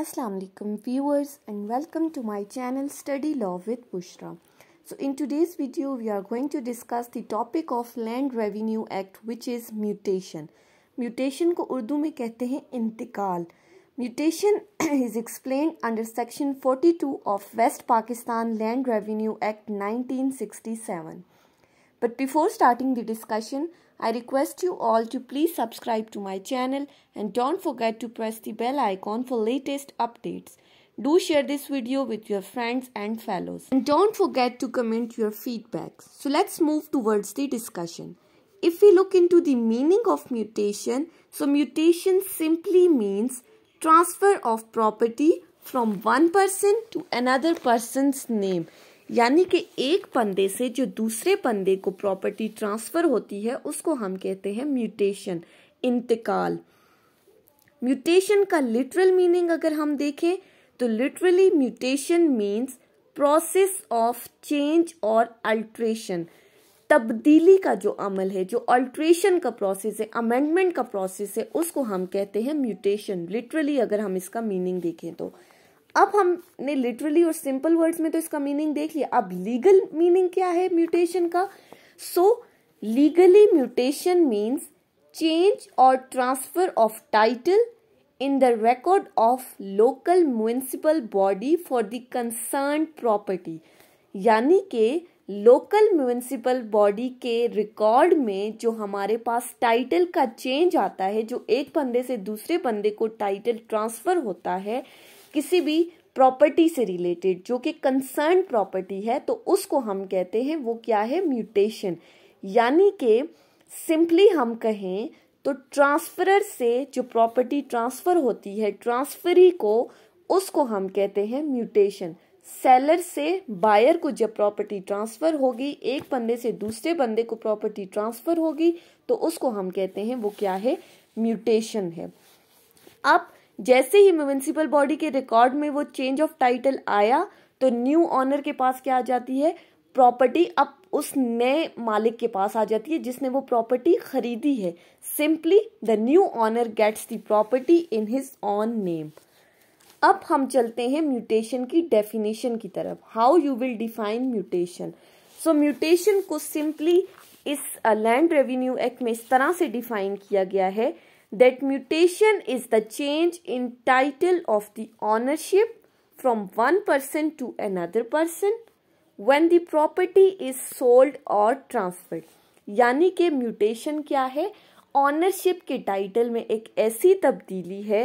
Assalamualaikum viewers and welcome to my channel Study Law with Bushra. So in today's video we are going to discuss the topic of Land Revenue Act which is mutation. Mutation ko Urdu में कहते hain intikal. Mutation is explained under section 42 of West Pakistan Land Revenue Act 1967. But before starting the discussion, I request you all to please subscribe to my channel and don't forget to press the bell icon for latest updates. Do share this video with your friends and fellows. And don't forget to comment your feedbacks. So let's move towards the discussion. If we look into the meaning of mutation, so mutation simply means transfer of property from one person to another person's name. यानी कि एक पंदे से जो दूसरे पंदे को property transfer होती है उसको हम कहते हैं म्यूटेशन इंतकाल म्यूटेशन का लिटरल मीनिंग अगर हम देखें तो literally mutation means process of change और अल्ट्रेशन तब्दीली का जो अमल है जो अल्ट्रेशन का प्रोसेस है अमेंडमेंट का प्रोसेस है उसको हम कहते हैं म्यूटेशन लिटरली अगर हम इसका मीनिंग देखें तो अब हमने लिटरली और सिंपल वर्ड्स में तो इसका मीनिंग देख लिया अब लीगल मीनिंग क्या है म्यूटेशन का so legally mutation means change और transfer of title in the record of local municipal body for the concern property यानी के लोकल म्यूनसिपल बॉडी के रिकॉर्ड में जो हमारे पास टाइटल का चेंज आता है जो एक बंदे से दूसरे बंदे को टाइटल ट्रांसफ़र होता है किसी भी प्रॉपर्टी से रिलेटेड जो कि कंसर्न प्रॉपर्टी है तो उसको हम कहते हैं वो क्या है म्यूटेशन यानी कि सिंपली हम कहें तो ट्रांसफरर से जो प्रॉपर्टी ट्रांसफ़र होती है ट्रांसफरी को उसको हम कहते हैं म्यूटेशन सेलर से बायर को जब प्रॉपर्टी ट्रांसफ़र होगी एक बंदे से दूसरे बंदे को प्रॉपर्टी ट्रांसफ़र होगी तो उसको हम कहते हैं वो क्या है म्यूटेशन है अब जैसे ही म्यूनसिपल बॉडी के रिकॉर्ड में वो चेंज ऑफ टाइटल आया तो न्यू ऑनर के पास क्या आ जाती है प्रॉपर्टी अब उस नए मालिक के पास आ जाती है जिसने वो प्रॉपर्टी खरीदी है simply the new owner gets the property in his own name अब हम चलते हैं म्यूटेशन की डेफिनेशन की तरफ how you will define mutation so mutation को सिंपली इस लैंड रेवेन्यू एक्ट में इस तरह से डिफाइन किया गया है that mutation is the change in title of the ownership from one person to another person when the property is sold or transferred yani ke mutation kya hai ownership ke title mein ek aisi tabdili hai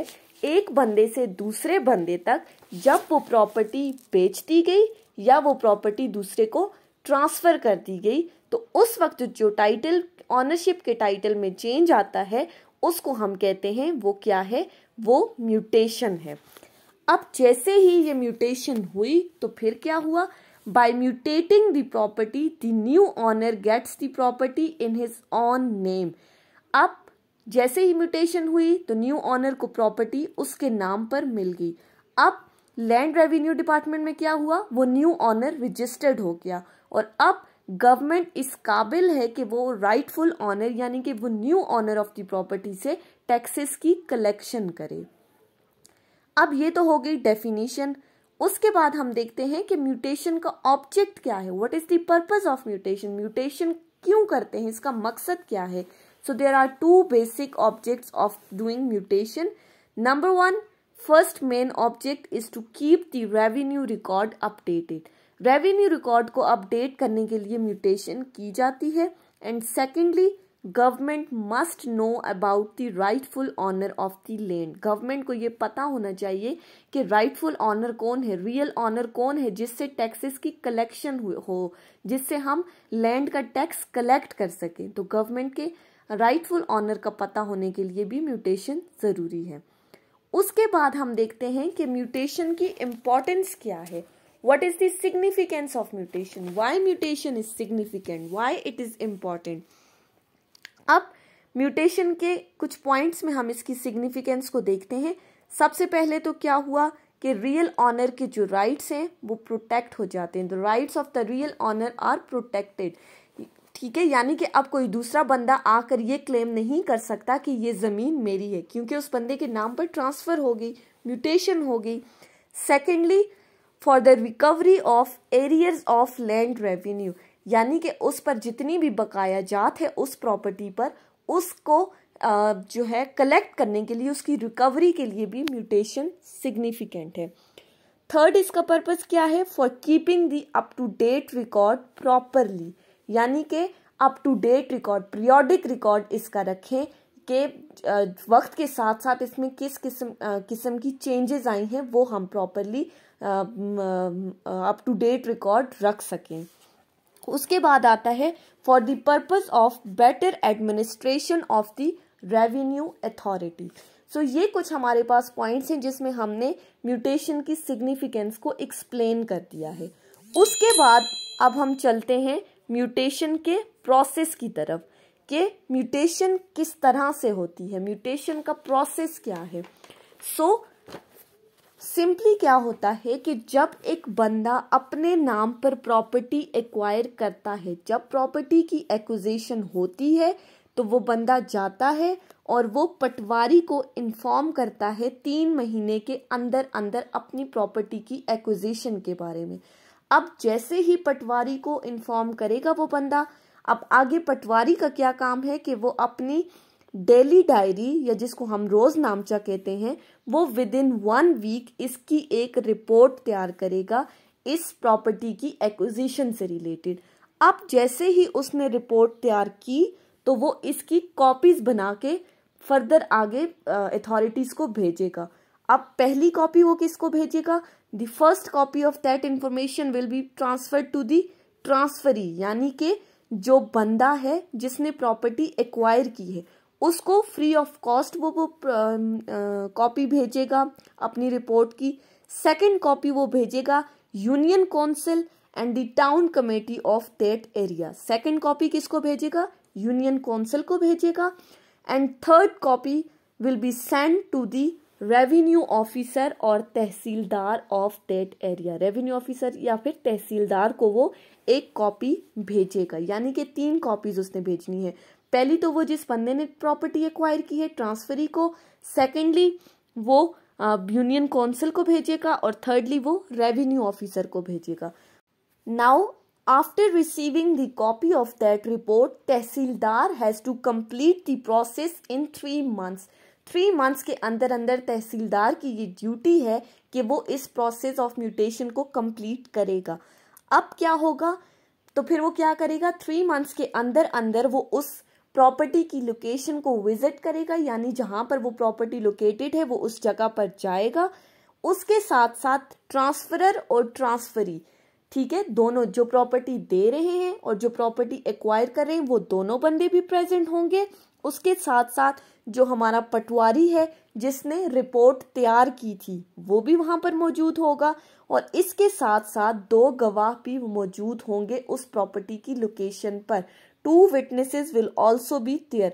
ek bande se dusre bande tak jab wo property bech di gayi ya wo property dusre ko transfer kar di gayi to us waqt jo title ownership के title में change आता है उसको हम कहते हैं वो क्या है वो म्यूटेशन है अब जैसे ही ये म्यूटेशन हुई तो फिर क्या हुआ by mutating the property the new owner gets the property in his own name अब जैसे ही म्यूटेशन हुई तो न्यू ऑनर को प्रॉपर्टी उसके नाम पर मिल गई अब लैंड रेवेन्यू डिपार्टमेंट में क्या हुआ वो न्यू ऑनर रजिस्टर्ड हो गया और अब गवर्नमेंट इस काबिल है कि वो राइटफुल ऑनर यानी कि वो new owner of the property से टैक्सेस की कलेक्शन करे अब ये तो हो गई डेफिनेशन उसके बाद हम देखते हैं कि म्यूटेशन का ऑब्जेक्ट क्या है what is the purpose of mutation mutation क्यों करते हैं इसका मकसद क्या है so there are two basic object of doing mutation number one first main object is to keep the revenue record updated revenue record को अपडेट करने के लिए म्यूटेशन की जाती है and secondly government must know about the rightful owner of the land government को ये पता होना चाहिए कि राइटफुल ऑनर कौन है रियल ऑनर कौन है जिससे टैक्सेस की कलेक्शन हो जिससे हम लैंड का टैक्स कलेक्ट कर सकें तो गवर्नमेंट के राइटफुल ऑनर का पता होने के लिए भी म्यूटेशन ज़रूरी है उसके बाद हम देखते हैं कि म्यूटेशन की इम्पोर्टेंस क्या है what is the significance of mutation why mutation is significant why it is important अब म्यूटेशन के कुछ पॉइंट्स में हम इसकी सिग्निफिकेंस को देखते हैं सबसे पहले तो क्या हुआ कि रियल ऑनर के जो राइट्स हैं वो प्रोटेक्ट हो जाते हैं the rights of the real owner are protected ठीक है यानी कि अब कोई दूसरा बंदा आकर ये क्लेम नहीं कर सकता कि ये ज़मीन मेरी है क्योंकि उस बंदे के नाम पर ट्रांसफ़र हो गई म्यूटेशन हो गई secondly for the recovery of arrears of land revenue यानी कि उस पर जितनी भी बकाया जात है उस प्रॉपर्टी पर उसको जो है कलेक्ट करने के लिए उसकी रिकवरी के लिए भी म्यूटेशन सिग्निफिकेंट है थर्ड इसका पर्पस क्या है for keeping the up to date record properly यानी कि up to date record periodic record इसका रखें कि वक्त के साथ साथ इसमें किस किस्म किस्म की चेंजेस आई हैं वो हम properly up to date record रख सकें उसके बाद आता है for the purpose of better administration of the revenue authority so ये कुछ हमारे पास पॉइंट्स हैं जिसमें हमने म्यूटेशन की सिग्निफिकेंस को एक्सप्लेन कर दिया है उसके बाद अब हम चलते हैं म्यूटेशन के प्रोसेस की तरफ कि म्यूटेशन किस तरह से होती है म्यूटेशन का प्रोसेस क्या है सो so, सिंपली क्या होता है कि जब एक बंदा अपने नाम पर प्रॉपर्टी एक्वायर करता है जब प्रॉपर्टी की एक्विजिशन होती है तो वो बंदा जाता है और वो पटवारी को इन्फॉर्म करता है तीन महीने के अंदर अंदर अपनी प्रॉपर्टी की एक्विजिशन के बारे में अब जैसे ही पटवारी को इन्फॉर्म करेगा वो बंदा अब आगे पटवारी का क्या काम है कि वो अपनी डेली डायरी या जिसको हम रोज नामचा कहते हैं वो विद इन वन वीक इसकी एक रिपोर्ट तैयार करेगा इस प्रॉपर्टी की एक्विजिशन से रिलेटेड अब जैसे ही उसने रिपोर्ट तैयार की तो वो इसकी कॉपीज बना के फर्दर आगे अथॉरिटीज़ को भेजेगा अब पहली कॉपी वो किसको भेजेगा the first copy of that information will be transfer to the transferee यानी कि जो बंदा है जिसने प्रॉपर्टी एक्वायर की है उसको फ्री ऑफ कॉस्ट वो वो कॉपी भेजेगा अपनी रिपोर्ट की सेकंड कॉपी वो भेजेगा union council and the town committee of that area second copy किसको भेजेगा यूनियन काउंसिल को भेजेगा and third copy will be send to the revenue officer और tehsildar of that area revenue officer या फिर तहसीलदार को वो एक कॉपी भेजेगा यानी कि तीन कॉपीज उसने भेजनी है पहली तो वो जिस बंदे ने प्रॉपर्टी एक्वायर की है ट्रांसफरी को सेकेंडली वो यूनियन काउंसिल को भेजेगा और थर्डली वो रेवेन्यू ऑफिसर को भेजेगा now after receiving the copy of that report tehsildar has to complete the process in three months three months के अंदर अंदर तहसीलदार की ये ड्यूटी है कि वो इस प्रोसेस ऑफ म्यूटेशन को कंप्लीट करेगा अब क्या होगा तो फिर वो क्या करेगा थ्री मंथ्स के अंदर अंदर वो उस प्रॉपर्टी की लोकेशन को विजिट करेगा यानी जहां पर वो प्रॉपर्टी लोकेटेड है वो उस जगह पर जाएगा उसके साथ साथ ट्रांसफरर और ट्रांसफरी ठीक है दोनों जो प्रॉपर्टी दे रहे हैं और जो प्रॉपर्टी एक्वायर कर रहे हैं वो दोनों बंदे भी प्रेजेंट होंगे उसके साथ साथ जो हमारा पटवारी है जिसने रिपोर्ट तैयार की थी वो भी वहां पर मौजूद होगा और इसके साथ साथ दो गवाह भी मौजूद होंगे उस प्रॉपर्टी की लोकेशन पर two witnesses will also be there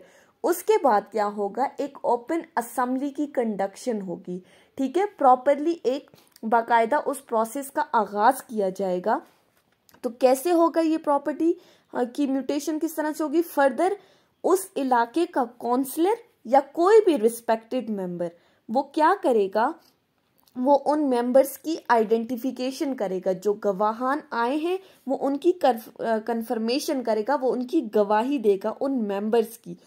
उसके बाद क्या होगा एक ओपन असम्बली की कंडक्शन होगी ठीक है प्रॉपरली एक बाकायदा उस प्रोसेस का आगाज़ किया जाएगा तो कैसे होगा ये प्रॉपर्टी हाँ, की म्यूटेशन किस तरह से होगी फर्दर उस इलाके का काउंसलर या कोई भी रिस्पेक्टेड मेंबर वो क्या करेगा वो उन मेंबर्स की आइडेंटिफिकेशन करेगा जो गवाहान आए हैं वो उनकी कन्फर्मेशन करेगा वो उनकी गवाही देगा उन मेंबर्स की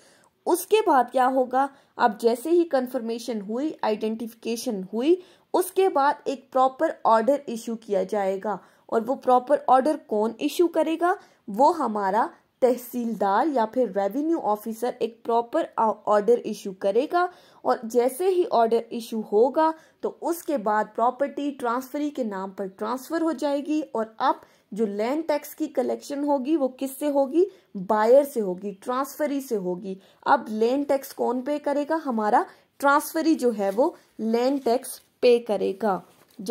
उसके बाद क्या होगा अब जैसे ही कन्फर्मेशन हुई आइडेंटिफिकेशन हुई उसके बाद एक प्रॉपर ऑर्डर इशू किया जाएगा और वो प्रॉपर ऑर्डर कौन इशू करेगा वो हमारा तहसीलदार या फिर रेवेन्यू ऑफिसर एक प्रॉपर ऑर्डर इशू करेगा और जैसे ही ऑर्डर इशू होगा तो उसके बाद प्रॉपर्टी ट्रांसफरी के नाम पर ट्रांसफ़र हो जाएगी और अब जो लैंड टैक्स की कलेक्शन होगी वो किससे होगी बायर से होगी ट्रांसफरी से होगी अब लैंड टैक्स कौन पे करेगा हमारा ट्रांसफरी जो है वो लैंड टैक्स पे करेगा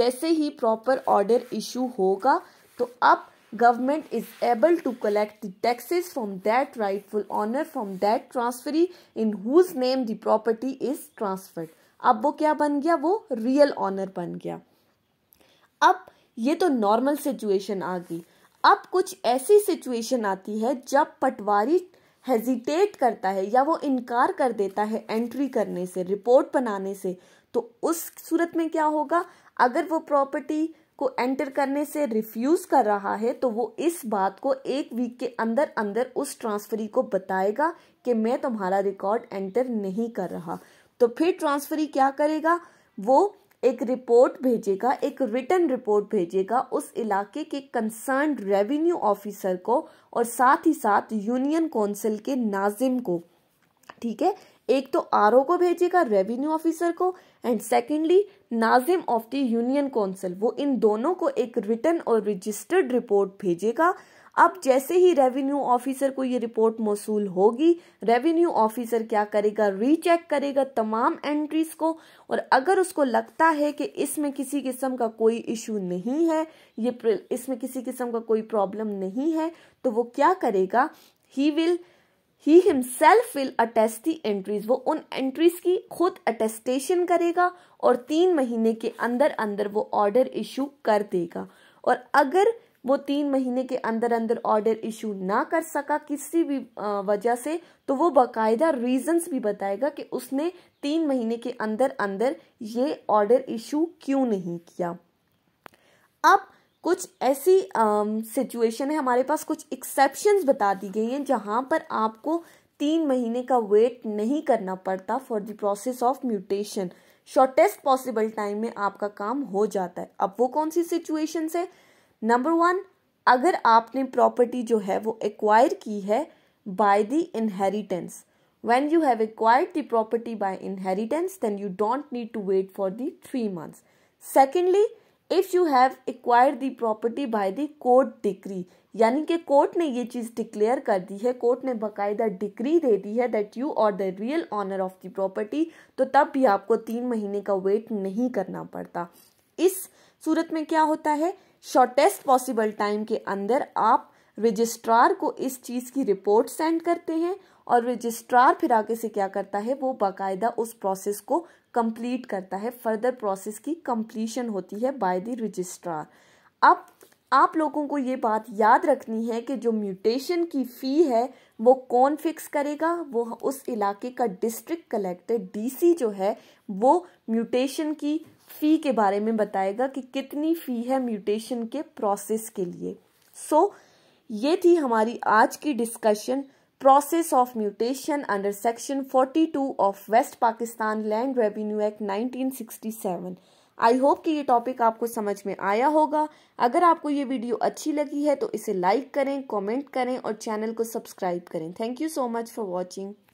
जैसे ही प्रॉपर ऑर्डर इशू होगा तो अब government is able to collect the taxes from that rightful owner from that transferee in whose name the property is transferred अब वो क्या बन गया वो रियल ऑनर बन गया अब ये तो नॉर्मल सिचुएशन आ गई अब कुछ ऐसी सिचुएशन आती है जब पटवारी हेजिटेट करता है या वो इनकार कर देता है एंट्री करने से रिपोर्ट बनाने से तो उस सूरत में क्या होगा अगर वो प्रॉपर्टी को एंटर करने से रिफ्यूज़ कर रहा है तो वो इस बात को एक वीक के अंदर अंदर उस ट्रांसफरी को बताएगा कि मैं तुम्हारा रिकॉर्ड एंटर नहीं कर रहा तो फिर ट्रांसफरी क्या करेगा वो एक रिपोर्ट भेजेगा एक रिटर्न रिपोर्ट भेजेगा उस इलाके के कंसर्न रेवेन्यू ऑफिसर को और साथ ही साथ यूनियन काउंसिल के नाजिम को ठीक है एक तो आर को भेजेगा रेवेन्यू ऑफिसर को and secondly Nazim of the union council वो इन दोनों को एक रिटर्न और रजिस्टर्ड रिपोर्ट भेजेगा अब जैसे ही रेवेन्यू ऑफिसर को ये रिपोर्ट मौसू होगी रेवेन्यू ऑफिसर क्या करेगा रीचेक करेगा तमाम एंट्रीज को और अगर उसको लगता है कि इसमें किसी किस्म का कोई इशू नहीं है ये इसमें किसी किस्म का कोई प्रॉब्लम नहीं है तो वो क्या करेगा he will he himself will attest the entries वो उन एंट्रीज की खुद अटेस्टेशन करेगा और तीन महीने के अंदर अंदर वो ऑर्डर इशू कर देगा और अगर वो तीन महीने के अंदर अंदर ऑर्डर इशू ना कर सका किसी भी वजह से तो वो बाकायदा रीजंस भी बताएगा कि उसने तीन महीने के अंदर अंदर ये ऑर्डर इशू क्यों नहीं किया अब कुछ ऐसी सिचुएशन है हमारे पास कुछ एक्सेप्शन बता दी गई हैं जहाँ पर आपको तीन महीने का वेट नहीं करना पड़ता for the process of mutation shortest possible time में आपका काम हो जाता है अब वो कौन सी सिचुएशन है नंबर वन अगर आपने प्रॉपर्टी जो है वो एक्वायर की है by the inheritance when you have acquired the property by inheritance then you don't need to wait for the three months secondly if you have acquired the property by the court decree यानी कि court ने ये चीज़ declare कर दी है court ने बकायदा decree दे दी है that you are the real owner of the property तो तब भी आपको तीन महीने का वेट नहीं करना पड़ता इस सूरत में क्या होता है शॉर्टेस्ट पॉसिबल टाइम के अंदर आप रजिस्ट्रार को इस चीज़ की रिपोर्ट सेंड करते हैं और रजिस्ट्रार फिर आगे से क्या करता है वो बाकायदा उस प्रोसेस को कंप्लीट करता है फर्दर प्रोसेस की कंप्लीशन होती है बाय द रजिस्ट्रार अब आप लोगों को ये बात याद रखनी है कि जो म्यूटेशन की फ़ी है वो कौन फिक्स करेगा वो उस इलाके का डिस्ट्रिक्ट कलेक्टर डीसी जो है वो म्यूटेशन की फ़ी के बारे में बताएगा कि कितनी फ़ी है म्यूटेशन के प्रोसेस के लिए सो so, ये थी हमारी आज की discussion process of mutation under section 42 of West Pakistan land revenue act 1967 I hope कि ये टॉपिक आपको समझ में आया होगा अगर आपको ये वीडियो अच्छी लगी है तो इसे लाइक करें कमेंट करें और चैनल को सब्सक्राइब करें thank you so much for watching